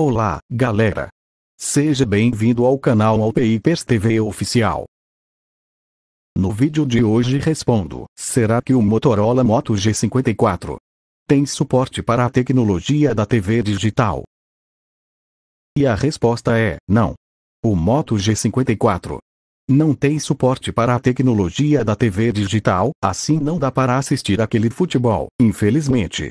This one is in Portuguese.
Olá, galera! Seja bem-vindo ao canal Alpeipers TV Oficial. No vídeo de hoje respondo, será que o Motorola Moto G54 tem suporte para a tecnologia da TV digital? E a resposta é, não. O Moto G54 não tem suporte para a tecnologia da TV digital, assim não dá para assistir aquele futebol, infelizmente.